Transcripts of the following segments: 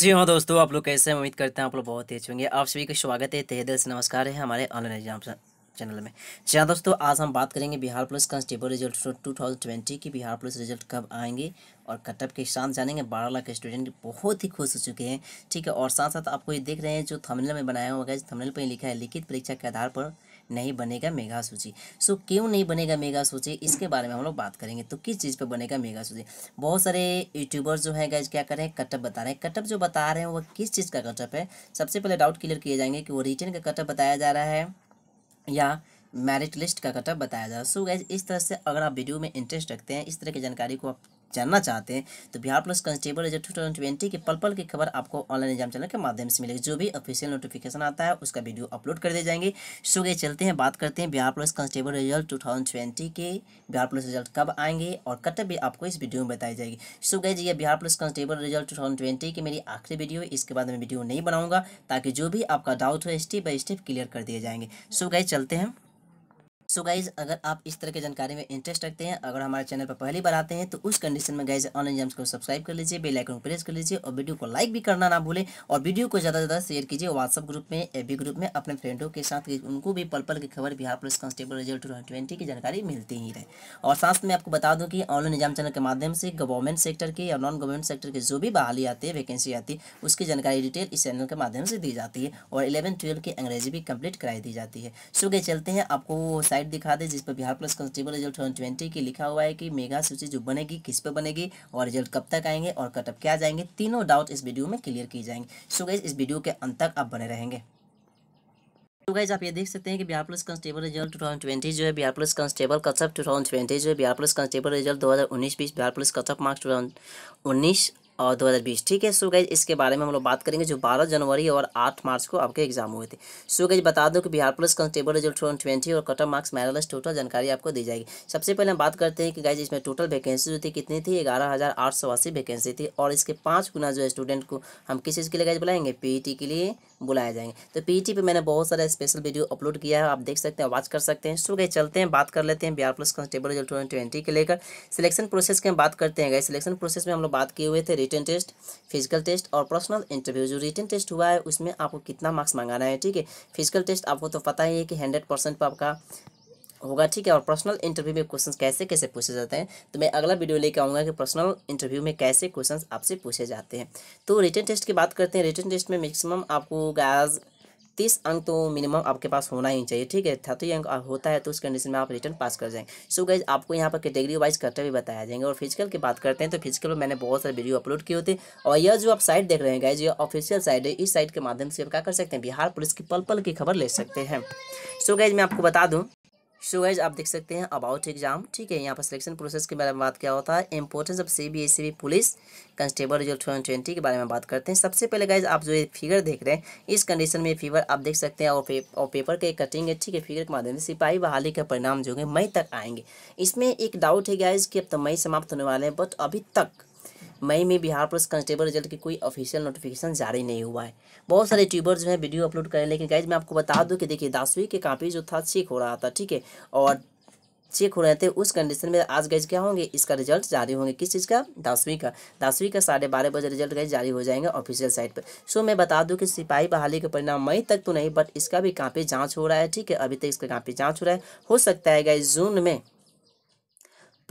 जी हाँ दोस्तों आप लोग कैसे उम्मीद करते हैं आप लोग बहुत तेज होंगे आप सभी का स्वागत है तेहदल से नमस्कार है हमारे ऑनलाइन एग्जाम चैनल में जी हाँ दोस्तों आज हम बात करेंगे Bihar police constable result two thousand twenty की बिहार पुलिस रिजल्ट कब आएंगे और कटअप के साथ जानेंगे बारह लाख स्टूडेंट बहुत ही खुश हो चुके हैं ठीक है और साथ साथ आपको ये देख रहे हैं जो थमनल में बनाया हुआ है थमनल पर लिखा है लिखित परीक्षा के आधार पर नहीं बनेगा मेघा सूची सो क्यों नहीं बनेगा मेघा सूची इसके बारे में हम लोग बात करेंगे तो किस चीज़ पर बनेगा मेघा सूची बहुत सारे यूट्यूबर्स जो है गैज क्या करें कटअप बता रहे हैं कटअप जो बता रहे हैं वो किस चीज़ का कटअप है सबसे पहले डाउट क्लियर किए जाएंगे कि वो रिटर्न का कटअप बताया जा रहा है या मेरिट लिस्ट का कटअप बताया जा रहा है सो गैज इस तरह से अगर आप वीडियो में इंटरेस्ट रखते हैं इस तरह की जानकारी को आप जानना चाहते हैं तो Bihar police constable result two thousand twenty की पल पल की खबर आपको ऑनलाइन एग्जाम चैनल के माध्यम से मिलेगी जो भी ऑफिशियल नोटिफिकेशन आता है उसका वीडियो अपलोड कर दिए जाएंगे सो चलते हैं बात करते हैं Bihar police constable result two thousand twenty के बिहार प्लस रिजल्ट कब आएंगे और कट भी आपको इस वीडियो में बताई जाएगी सो गए ये Bihar police constable result two thousand twenty की मेरी आखिरी वीडियो है इसके बाद मैं वीडियो नहीं बनाऊंगा ताकि जो भी आपका डाउट हो स्टेप बाई स्टेप क्लियर कर दिए जाएंगे सो गए चलते हैं सो so गाइज अगर आप इस तरह की जानकारी में इंटरेस्ट रखते हैं अगर हमारे चैनल पर पहली बार आते हैं तो उस कंडीशन में गाइज ऑनलाइन एग्जाम्स को सब्सक्राइब कर लीजिए बेल आइकन प्रेस कर लीजिए और वीडियो को लाइक भी करना ना भूलें और वीडियो को ज़्यादा से ज़्यादा शेयर कीजिए व्हाट्सअप ग्रुप में ए ग्रुप में अपने फ्रेंडों के साथ उनको भी पल पल की खबर Bihar police constable result twenty की जानकारी मिलती ही रहे और साथ में आपको बता दूँ कि ऑनलाइन एग्जाम चैनल के माध्यम से गवर्नमेंट सेक्टर के या नॉन गवर्नमेंट सेक्टर के जो भी बहाली आती है वैकेंसी आती है उसकी जानकारी डिटेल इस चैनल के माध्यम से दी जाती है और इलेवन ट्वेल्व की अंग्रेजी भी कंप्लीट कराई दी जाती है सो गए चलते हैं आपको साइड साइट दिखा दे जिस पर Bihar police constable result twenty की लिखा हुआ है कि मेगा सूची जो बनेगी किस पर बनेगी और रिजल्ट कब तक आएंगे और कटअप क्या जाएंगे तीनों डाउट इस वीडियो में क्लियर किए जाएंगे सो गैज इस वीडियो के अंत तक आप बने रहेंगे तो गाइज आप ये देख सकते हैं कि बिहार प्लस कांस्टेबल रिजल्ट 2020 जो है बिहार प्लस कांस्टेबल कचअप 2020 जो है बिहार प्लस कांस्टेबल रिजल्ट 2019 हज़ार उन्नीस बीस Bihar police cutoff marks two उन्नीस और 2020 ठीक है सो गई इसके बारे में हम लोग बात करेंगे जो 12 जनवरी और 8 मार्च को आपके एग्जाम हुए थे सो गई बता दो कि Bihar police constable result twenty और कटर मार्क्स मेडलिस्ट टोटल जानकारी आपको दी जाएगी सबसे पहले हम बात करते हैं कि गाइज इसमें टोटल वैकेंसी जो थी कितनी थी ग्यारह वैकेंसी थी और इसके पाँच गुना जो स्टूडेंट को हम किस चीज़ के लिए गाइज बुलाएंगे पी e के लिए बुलाए जाएंगे तो पी e पे मैंने बहुत सारा स्पेशल वीडियो अपलोड किया है आप देख सकते हैं वॉच कर सकते हैं सो गए चलते हैं बात कर लेते हैं Bihar police constable result twenty के लेकर सिलेक्शन प्रोसेस की हम बात करते हैं गए सिलेक्शन प्रोसेस में हम लोग बात किए हुए थे रिटर्न टेस्ट फिजिकल टेस्ट और पर्सनल इंटरव्यू जो रिटर्न टेस्ट हुआ है उसमें आपको कितना मार्क्स मंगाना है ठीक है फिजिकल टेस्ट आपको तो पता ही है कि हंड्रेड परसेंट पर आपका होगा ठीक है और पर्सनल इंटरव्यू में क्वेश्चन कैसे कैसे पूछे जाते हैं तो मैं अगला वीडियो लेकर आऊँगा कि पर्सनल इंटरव्यू में कैसे क्वेश्चन आपसे पूछे जाते हैं तो रिटर्न टेस्ट की बात करते हैं रिटर्न टेस्ट में मैक्सिमम आपको गाज तीस अंक तो मिनिमम आपके पास होना ही चाहिए ठीक है थर्टी तो अंक होता है तो उस कंडीशन में आप रिटर्न पास कर जाएंगे सो so गाइज आपको यहाँ पर कैटेगरी वाइज करते भी बताया जाएंगे और फिजिकल की बात करते हैं तो फिजिकल में मैंने बहुत सारे वीडियो अपलोड किए होते और यह जो आप साइट देख रहे हैं गाइज ये ऑफिशियल साइट है इस साइट के माध्यम से आप क्या कर सकते हैं बिहार पुलिस की पल पल की खबर ले सकते हैं सो गाइज मैं आपको बता दूँ सो एज आप देख सकते हैं अबाउट एग्जाम ठीक है यहाँ पर सिलेक्शन प्रोसेस के बारे में बात क्या होता है importance of C B S C B police constable result twenty twenty के बारे में बात करते हैं सबसे पहले गाइज आप जो ये फिगर देख रहे हैं इस कंडीशन में फीवर आप देख सकते हैं और, पे, और पेपर के कटिंग है ठीक है फिगर के माध्यम से सिपाही बहाली का परिणाम जो है मई तक आएंगे इसमें एक डाउट है गाइज कि अब तो मई समाप्त होने वाले हैं बट अभी तक मई में बिहार पुलिस कांस्टेबल रिजल्ट की कोई ऑफिशियल नोटिफिकेशन जारी नहीं हुआ है बहुत सारे यूट्यूबर जो है वीडियो अपलोड करें लेकिन गाइज मैं आपको बता दूँ कि देखिए दसवीं के कापी जो था चेक हो रहा था ठीक है और चेक हो रहे थे उस कंडीशन में आज गैज क्या होंगे इसका रिजल्ट जारी होंगे किस चीज़ का दसवीं का दसवीं का साढ़े बारह बजे रिजल्ट गैज जारी हो जाएंगे ऑफिशियल साइट पर सो मैं बता दूं कि सिपाही बहाली का परिणाम मई तक तो नहीं बट इसका भी काफ़ी जाँच हो रहा है ठीक है अभी तक इसका काफ़ी जाँच हो रहा है हो सकता है गैज जून में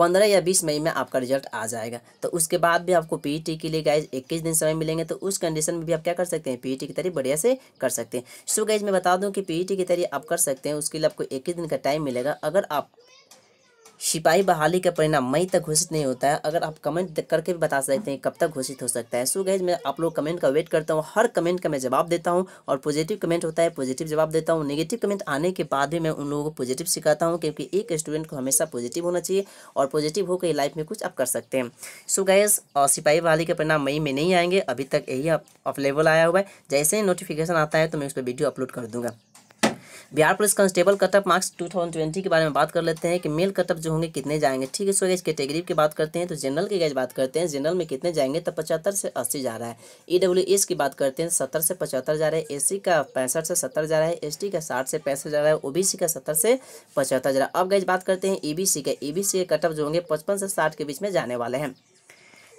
पंद्रह या बीस मई में आपका रिजल्ट आ जाएगा तो उसके बाद भी आपको पीईटी e के लिए गाइज इक्कीस दिन समय मिलेंगे तो उस कंडीशन में भी आप क्या कर सकते हैं पीईटी e की तैयारी बढ़िया से कर सकते हैं सो गाइज मैं बता दूँ कि पीईटी e की तैयारी आप कर सकते हैं उसके लिए आपको इक्कीस दिन का टाइम मिलेगा अगर आप सिपाही बहाली का परिणाम मई तक घोषित नहीं होता है अगर आप कमेंट करके भी बता सकते हैं कब तक घोषित हो सकता है सो गैज मैं आप लोग कमेंट का वेट करता हूँ हर कमेंट का मैं जवाब देता हूँ और पॉजिटिव कमेंट होता है पॉजिटिव जवाब देता हूँ नेगेटिव कमेंट आने के बाद भी मैं उन लोगों को पॉजिटिव सिखाता हूँ क्योंकि एक स्टूडेंट को हमेशा पॉजिटिव होना चाहिए और पॉजिटिव होकर लाइफ में कुछ आप कर सकते हैं सो गैज सिपाही बहाली के परिणाम मई में नहीं आएंगे अभी तक यही अवेलेबल आया हुआ है जैसे ही नोटिफिकेशन आता है तो मैं उस पर वीडियो अपलोड कर दूँगा Bihar police constable cutoff marks 2020 के बारे में बात कर लेते हैं कि मेल कटअप जो होंगे कितने जाएंगे ठीक है सो गैज कैटेगरी की बात करते हैं तो जनरल की गैज बात करते हैं जनरल में कितने जाएंगे तो पचहत्तर से अस्सी जा रहा है ई e की बात करते हैं सत्तर से पचहत्तर जा रहा है एस का पैंसठ से सत्तर जा रहा है एस का साठ से पैंसठ जा रहा है ओ का सत्तर से पचहत्तर जा रहा है अब गैज बात करते हैं ई का ई का कटअप जो होंगे पचपन से साठ के बीच में जाने वाले हैं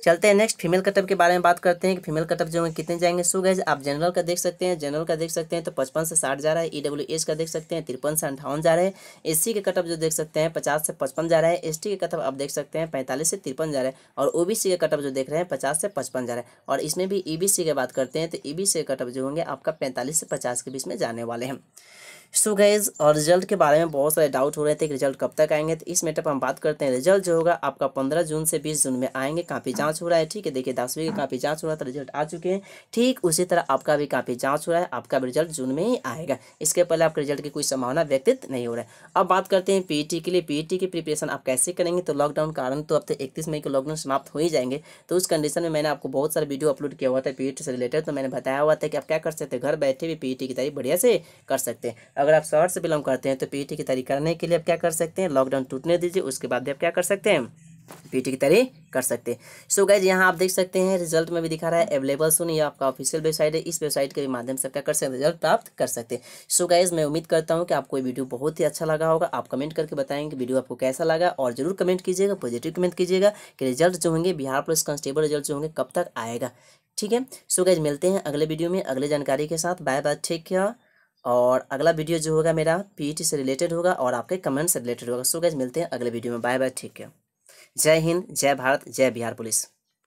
चलते हैं नेक्स्ट फीमेल कटअप के बारे में बात करते हैं कि फीमेल कटअप जो है कितने जाएंगे सो गैज आप जनरल का देख सकते हैं जनरल का देख सकते हैं तो पचपन से साठ जा रहा है ई e का देख सकते हैं तिरपन से अंठावन जा रहे हैं एस के कटअप जो देख सकते हैं पचास से पचपन जा रहा है एस के कटअप आप देख सकते हैं पैंतालीस से तिरपन जा रहा है और ओ के कटअप जो देख रहे हैं पचास से पचपन जा रहा है और इसमें भी ई e की बात करते हैं तो ई e के कटअप जो होंगे आपका पैंतालीस से पचास के बीच में जाने वाले हैं सो गैज और रिजल्ट के बारे में बहुत सारे डाउट हो रहे थे कि रिजल्ट कब तक आएंगे तो इस मेटर पर हम बात करते हैं रिजल्ट जो होगा आपका पंद्रह जून से बीस जून में आएंगे काफ़ी जाँच हो रहा है ठीक है देखिए दसवीं का काफ़ी जाँच हो रहा था रिजल्ट आ चुके हैं ठीक उसी तरह आपका भी काफ़ी जाँच हो रहा है आपका भी रिजल्ट जून में ही आएगा इसके पहले आपके रिजल्ट की कोई संभावना व्यक्तित नहीं हो रहा है अब बात करते हैं पी e के लिए पी e की प्रिपरेशन आप कैसे करेंगे तो लॉकडाउन कारण तो अब तक तो इकतीस मई को लॉकडाउन समाप्त हो ही जाएंगे तो उस कंडीशन में मैंने आपको बहुत सारे वीडियो अपलोड किया हुआ था पी e से रिलेटेड तो मैंने बताया हुआ था कि आप क्या कर सकते हैं घर बैठे भी पी की तैयारी बढ़िया से कर सकते हैं अगर आप शहर से बिलोंग करते हैं तो पीईटी की तैयारी करने के लिए आप क्या कर सकते हैं लॉकडाउन टूटने दीजिए उसके बाद भी आप क्या कर सकते हैं पीटी की तैयारी कर सकते हैं सो गाइज यहाँ आप देख सकते हैं रिजल्ट में भी दिखा रहा है अवेलेबल सुन ये आपका ऑफिशियल वेबसाइट है इस वेबसाइट के भी माध्यम से क्या कर सकते हैं रिजल्ट प्राप्त कर सकते हैं सो गाइज मैं उम्मीद करता हूँ कि आपको ये वीडियो बहुत ही अच्छा लगा होगा आप कमेंट करके बताएंगे वीडियो आपको कैसा लगा और जरूर कमेंट कीजिएगा पॉजिटिव कमेंट कीजिएगा कि रिजल्ट जो होंगे बिहार पुलिस कांस्टेबल रिजल्ट जो होंगे कब तक आएगा ठीक है सो गाइज मिलते हैं अगले वीडियो में अगले जानकारी के साथ बाय बाय ठीक है और अगला वीडियो जो होगा मेरा पीईटी e से रिलेटेड होगा और आपके कमेंट से रिलेटेड होगा सो गैज मिलते हैं अगले वीडियो में बाय बाय ठीक है जय हिंद जय भारत जय बिहार पुलिस